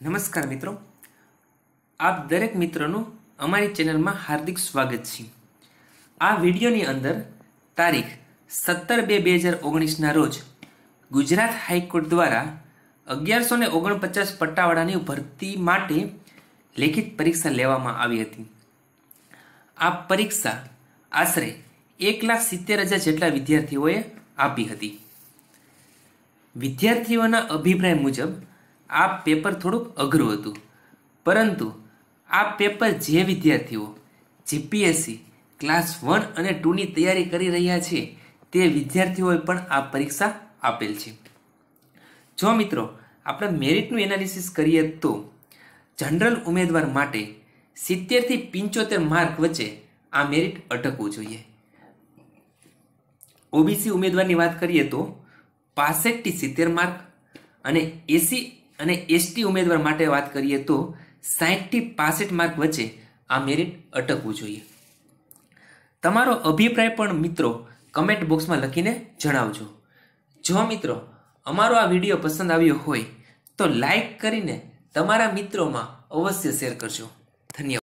નમસ્કાર મિત્રો આપ દરેક મિત્રોનું અમારી ચેનલમાં હાર્દિક સ્વાગત છે આ વિડીયોની અંદર તારીખ સત્તર બે બે હજાર ઓગણીસના રોજ ગુજરાત હાઈકોર્ટ દ્વારા અગિયારસો ને ઓગણપચાસ પટ્ટાવાળાની ભરતી માટે લેખિત પરીક્ષા લેવામાં આવી હતી આ પરીક્ષા આશરે એક લાખ સિત્તેર હજાર જેટલા વિદ્યાર્થીઓએ આપી હતી વિદ્યાર્થીઓના અભિપ્રાય મુજબ આ પેપર થોડુંક અઘરું હતું પરંતુ આ પેપર જે વિદ્યાર્થીઓ જીપીએસસી ક્લાસ વન અને ટુની તૈયારી કરી રહ્યા છે તે વિદ્યાર્થીઓએ પણ આ પરીક્ષા આપેલ છે જો મિત્રો આપણે મેરિટનું એનાલિસિસ કરીએ તો જનરલ ઉમેદવાર માટે સિત્તેરથી પંચોતેર માર્ક વચ્ચે આ મેરિટ અટકવું જોઈએ ઓબીસી ઉમેદવારની વાત કરીએ તો પાસઠથી સિત્તેર માર્ક અને એસી અને એસટી ઉમેદવાર માટે વાત કરીએ તો સાહીઠથી પાસઠ માર્ક વચ્ચે આ મેરિટ અટકવું જોઈએ તમારો અભિપ્રાય પણ મિત્રો કમેન્ટ બોક્સમાં લખીને જણાવજો જો મિત્રો અમારો આ વિડીયો પસંદ આવ્યો હોય તો લાઈક કરીને તમારા મિત્રોમાં અવશ્ય શેર કરજો ધન્યવાદ